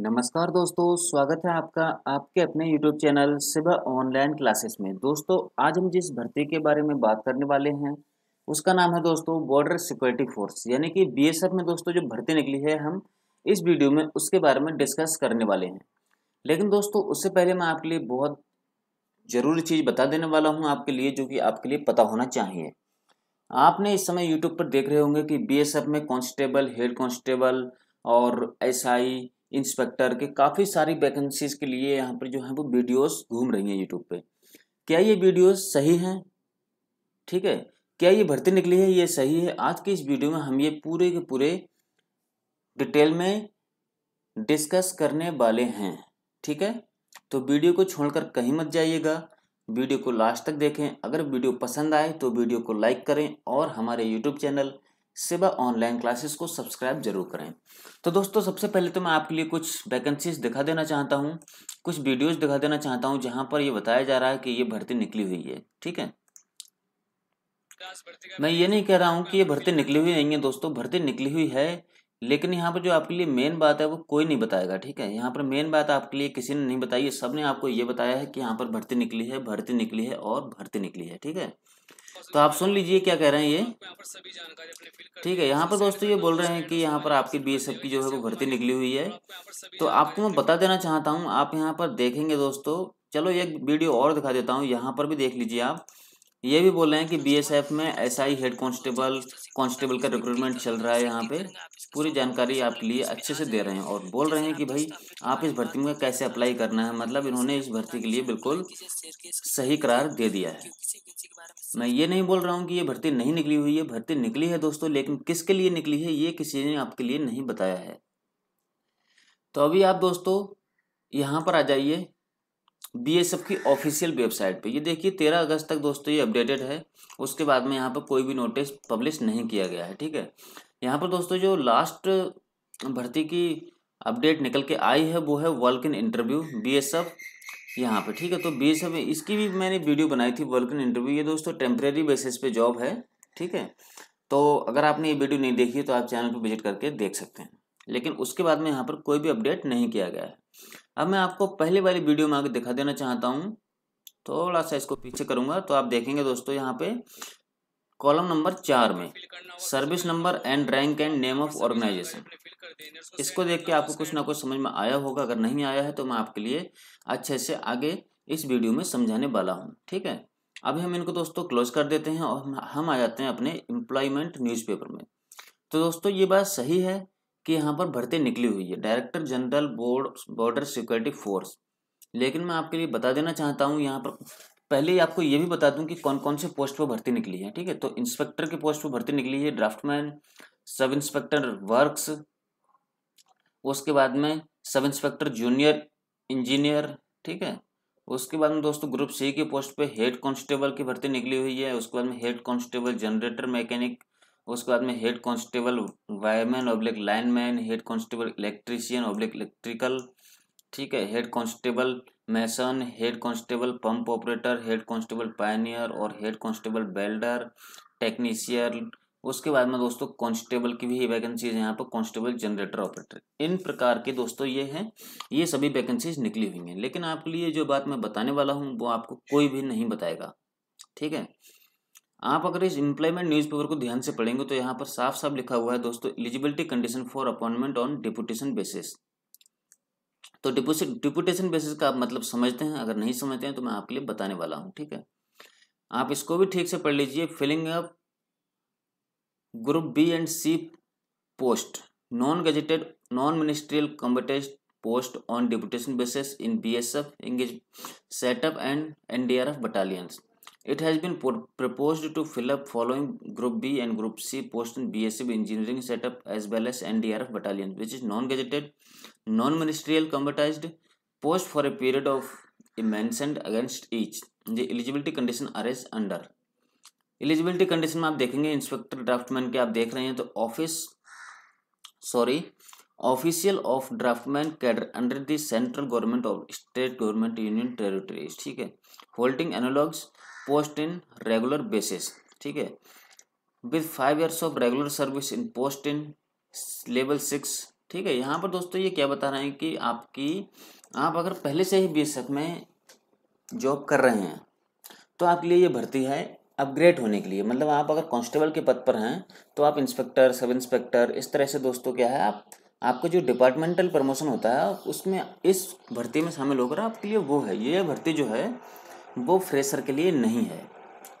नमस्कार दोस्तों स्वागत है आपका आपके अपने YouTube चैनल सुबह ऑनलाइन क्लासेस में दोस्तों आज हम जिस भर्ती के बारे में बात करने वाले हैं उसका नाम है दोस्तों बॉर्डर सिक्योरिटी फोर्स यानी कि बीएसएफ में दोस्तों जो भर्ती निकली है हम इस वीडियो में उसके बारे में डिस्कस करने वाले हैं लेकिन दोस्तों उससे पहले मैं आपके लिए बहुत ज़रूरी चीज़ बता देने वाला हूँ आपके लिए जो कि आपके लिए पता होना चाहिए आपने इस समय यूट्यूब पर देख रहे होंगे कि बी में कॉन्स्टेबल हेड कॉन्स्टेबल और एस आई इंस्पेक्टर के काफ़ी सारी वैकेंसीज के लिए यहाँ पर जो है वो वीडियोस घूम रही हैं यूट्यूब पे क्या ये वीडियोस सही हैं ठीक है क्या ये भर्ती निकली है ये सही है आज की इस वीडियो में हम ये पूरे के पूरे डिटेल में डिस्कस करने वाले हैं ठीक है तो वीडियो को छोड़कर कहीं मत जाइएगा वीडियो को लास्ट तक देखें अगर वीडियो पसंद आए तो वीडियो को लाइक करें और हमारे YouTube channel Seva online classes को सब्सक्राइब जरूर करें तो दोस्तों सबसे पहले तो मैं आपके लिए कुछ वैकेंसीज दिखा देना चाहता हूँ कुछ वीडियोस दिखा देना चाहता हूँ जहाँ पर ये बताया जा रहा है कि ये भर्ती निकली हुई है ठीक है मैं ये नहीं कह रहा हूँ कि ये भर्ती निकली हुई नहीं है दोस्तों भर्ती निकली हुई है लेकिन यहाँ पर जो आपके लिए मेन बात है वो कोई नहीं बताएगा ठीक है यहाँ पर मेन बात आपके लिए किसी ने नहीं बताई है सब ने आपको ये बताया है कि यहाँ पर भर्ती निकली है भर्ती निकली है और भर्ती निकली है ठीक है तो आप सुन लीजिए क्या कह रहे हैं ये ठीक है यहाँ पर दोस्तों ये बोल रहे हैं कि यहाँ पर आपकी बी की जो है वो भर्ती निकली हुई है तो आपको मैं बता देना चाहता हूँ आप यहाँ पर देखेंगे दोस्तों चलो एक वीडियो और दिखा देता हूँ यहाँ पर भी देख लीजिए आप ये भी बोल रहे हैं कि बीएसएफ में एसआई हेड कांस्टेबल कांस्टेबल का रिक्रूटमेंट चल रहा है यहाँ पे पूरी जानकारी आपके लिए अच्छे से दे रहे हैं और बोल रहे हैं कि भाई आप इस भर्ती में कैसे अप्लाई करना है मतलब इन्होंने इस भर्ती के लिए बिल्कुल सही करार दे दिया है मैं ये नहीं बोल रहा हूँ कि ये भर्ती नहीं निकली हुई है भर्ती निकली है दोस्तों लेकिन किसके लिए निकली है ये किसी ने आपके लिए नहीं बताया है तो अभी आप दोस्तों यहाँ पर आ जाइए बीएसएफ की ऑफिशियल वेबसाइट पे ये देखिए तेरह अगस्त तक दोस्तों ये अपडेटेड है उसके बाद में यहाँ पर कोई भी नोटिस पब्लिश नहीं किया गया है ठीक है यहाँ पर दोस्तों जो लास्ट भर्ती की अपडेट निकल के आई है वो है इन इंटरव्यू बीएसएफ यहाँ पे ठीक है तो बीएसएफ इसकी भी मैंने वीडियो बनाई थी इन इंटरव्यू ये दोस्तों टेम्प्रेरी बेसिस पे जॉब है ठीक है तो अगर आपने ये वीडियो नहीं देखी है तो आप चैनल पर विजिट करके देख सकते हैं लेकिन उसके बाद में यहाँ पर कोई भी अपडेट नहीं किया गया है अब मैं आपको पहले वाली वीडियो में आगे दिखा देना चाहता हूँ थोड़ा सा इसको पीछे करूँगा तो आप देखेंगे दोस्तों यहाँ पे कॉलम नंबर चार में service number and rank and name of organisation इसको देख के आपको कुछ ना कुछ समझ में आया होगा अगर नहीं आया है तो मैं आपके लिए अच्छे से आगे इस वीडियो में समझाने वाला हूँ ठीक है अभी हम इनको दोस्तों क्लोज कर देते हैं और हम आ जाते हैं अपने एम्प्लॉयमेंट न्यूज़पेपर में तो दोस्तों ये बात सही है कि यहाँ पर भर्ती निकली हुई है director general board border security force लेकिन मैं आपके लिए बता देना चाहता हूँ यहाँ पर पहले ही आपको ये भी बता दूं कि कौन कौन से पोस्ट पर भर्ती निकली है ठीक है तो इंस्पेक्टर के पोस्ट पर भर्ती निकली है ड्राफ्टमैन सब इंस्पेक्टर वर्क्स उसके बाद में सब इंस्पेक्टर जूनियर इंजीनियर ठीक है उसके बाद में दोस्तों ग्रुप सी के पोस्ट पे हेड कांस्टेबल की भर्ती निकली हुई है उसके बाद में हेड कांस्टेबल जनरेटर मैकेनिक उसके बाद में head constable wireman oblique lineman head constable electrician oblique electrical ठीक है head constable mason head constable pump operator head constable pioneer और हेड कांस्टेबल बेल्डर टेक्नीशियन उसके बाद में दोस्तों कांस्टेबल की भी वैकेंसीज यहाँ पर कांस्टेबल जनरेटर ऑपरेटर इन प्रकार के दोस्तों ये हैं ये सभी वैकेंसीज निकली हुई हैं लेकिन आपके लिए जो बात मैं बताने वाला हूँ वो आपको कोई भी नहीं बताएगा ठीक है आप अगर इस एम्प्लॉयमेंट न्यूज़पेपर को ध्यान से पढ़ेंगे तो यहाँ पर साफ साफ लिखा हुआ है दोस्तों eligibility condition for appointment on deputation basis तो डिपुटेशन बेसिस का आप मतलब समझते हैं अगर नहीं समझते हैं तो मैं आपके लिए बताने वाला हूँ ठीक है आप इसको भी ठीक से पढ़ लीजिए filling up group B and C post non gazetted non ministerial combatised post on deputation basis in B S F engage setup and N D R F battalions It has been proposed to fill up following Group B and Group C posts in BSF engineering setup as well as NDRF battalion, which is non-gazetted, non-ministerial combatized post for a period of mentioned against each. The eligibility condition arrays under. Eligibility condition में आप देखेंगे inspector draughtsman के आप देख रहे हैं तो office sorry official of draftsman cadre under the central government of state government union territories ठीक है holding analogous post in regular basis ठीक है with five years of regular service in post in level six ठीक है यहाँ पर दोस्तों ये क्या बता रहे हैं कि आपकी आप अगर पहले से ही एफ में जॉब कर रहे हैं तो आपके लिए ये भर्ती है अपग्रेड होने के लिए मतलब आप अगर कांस्टेबल के पद पर हैं तो आप इंस्पेक्टर सब इंस्पेक्टर इस तरह से दोस्तों क्या है आप आपका जो डिपार्टमेंटल प्रमोशन होता है उसमें इस भर्ती में शामिल होकर आपके लिए वो है ये भर्ती जो है वो फ्रेशर के लिए नहीं है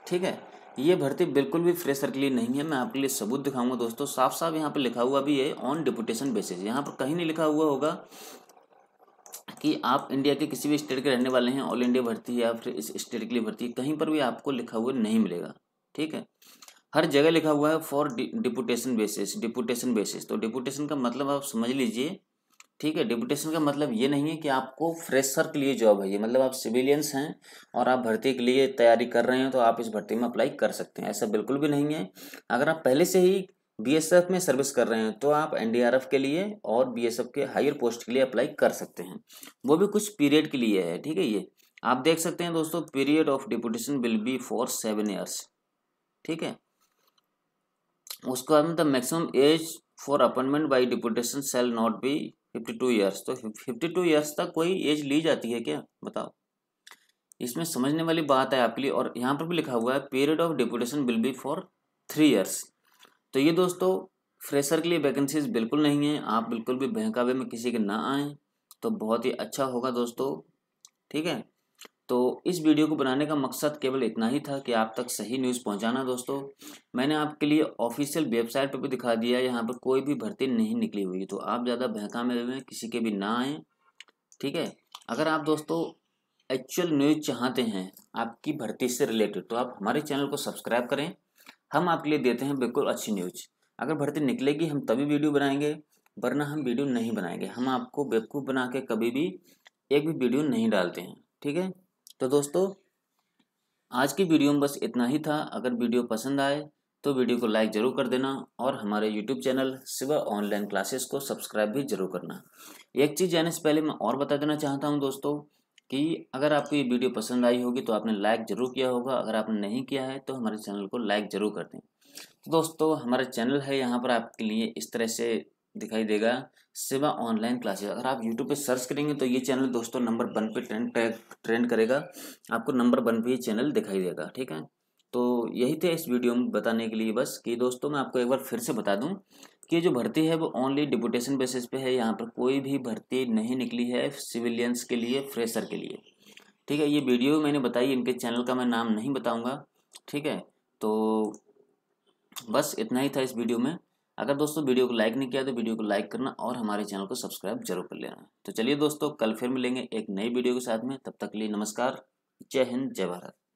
ठीक है ये भर्ती बिल्कुल भी फ्रेशर के लिए नहीं है मैं आपके लिए सबूत दिखाऊंगा दोस्तों साफ साफ यहाँ पर लिखा हुआ भी है ऑन डिपुटेशन बेसिस यहाँ पर कहीं नहीं लिखा हुआ होगा कि आप इंडिया के किसी भी स्टेट के रहने वाले हैं ऑल इंडिया भर्ती है या फिर इस स्टेट के लिए भर्ती कहीं पर भी आपको लिखा हुआ नहीं मिलेगा ठीक है हर जगह लिखा हुआ है for deputation basis deputation basis तो डिपुटेशन का मतलब आप समझ लीजिए ठीक है डिप्यूटेशन का मतलब ये नहीं है कि आपको फ्रेशर के लिए जॉब है ये मतलब आप सिविलियंस हैं और आप भर्ती के लिए तैयारी कर रहे हैं तो आप इस भर्ती में अप्लाई कर सकते हैं ऐसा बिल्कुल भी नहीं है अगर आप पहले से ही बीएसएफ में सर्विस कर रहे हैं तो आप एनडीआरएफ के लिए और बीएसएफ के हायर पोस्ट के लिए अप्लाई कर सकते हैं वो भी कुछ पीरियड के लिए है ठीक है ये आप देख सकते हैं दोस्तों period of deputation will be for seven years ठीक है उसके बाद में the maximum age for appointment by deputation shall not be fifty two years तो फिफ्टी टू ईयर्स तक कोई एज ली जाती है क्या बताओ इसमें समझने वाली बात है आपके लिए और यहाँ पर भी लिखा हुआ है period of deputation will be for three years तो ये दोस्तों फ्रेशर के लिए वैकेंसीज बिल्कुल नहीं है आप बिल्कुल भी बहकावे में किसी के ना आए तो बहुत ही अच्छा होगा दोस्तों ठीक है तो इस वीडियो को बनाने का मकसद केवल इतना ही था कि आप तक सही न्यूज़ पहुंचाना दोस्तों मैंने आपके लिए ऑफिशियल वेबसाइट पर भी दिखा दिया यहाँ पर कोई भी भर्ती नहीं निकली हुई तो आप ज़्यादा बहका में किसी के भी ना आएँ ठीक है अगर आप दोस्तों एक्चुअल न्यूज़ चाहते हैं आपकी भर्ती से रिलेटेड तो आप हमारे चैनल को सब्सक्राइब करें हम आपके लिए देते हैं बिल्कुल अच्छी न्यूज अगर भर्ती निकलेगी हम तभी वीडियो बनाएंगे वरना हम वीडियो नहीं बनाएंगे हम आपको बेवकूफ़ बना के कभी भी एक भी वीडियो नहीं डालते हैं ठीक है तो दोस्तों आज की वीडियो में बस इतना ही था अगर वीडियो पसंद आए तो वीडियो को लाइक ज़रूर कर देना और हमारे YouTube channel Shiva online classes को सब्सक्राइब भी जरूर करना एक चीज़ जाने से पहले मैं और बता देना चाहता हूँ दोस्तों कि अगर आपको ये वीडियो पसंद आई होगी तो आपने लाइक ज़रूर किया होगा अगर आपने नहीं किया है तो हमारे चैनल को लाइक ज़रूर कर दें तो दोस्तों हमारा चैनल है यहाँ पर आपके लिए इस तरह से दिखाई देगा सिवा ऑनलाइन क्लासेस अगर आप यूट्यूब पे सर्च करेंगे तो ये चैनल दोस्तों नंबर वन पे ट्रेंड ट्रेंड करेगा आपको नंबर वन पे ये चैनल दिखाई देगा ठीक है तो यही थे इस वीडियो में बताने के लिए बस कि दोस्तों मैं आपको एक बार फिर से बता दूं कि जो भर्ती है वो ओनली डिपुटेशन बेसिस पे है यहाँ पर कोई भी भर्ती नहीं निकली है सिविलियंस के लिए फ्रेशर के लिए ठीक है ये वीडियो मैंने बताई इनके चैनल का मैं नाम नहीं बताऊँगा ठीक है तो बस इतना ही था इस वीडियो में अगर दोस्तों वीडियो को लाइक नहीं किया तो वीडियो को लाइक करना और हमारे चैनल को सब्सक्राइब जरूर कर लेना तो चलिए दोस्तों कल फिर मिलेंगे एक नई वीडियो के साथ में तब तक के लिए नमस्कार जय हिंद जय भारत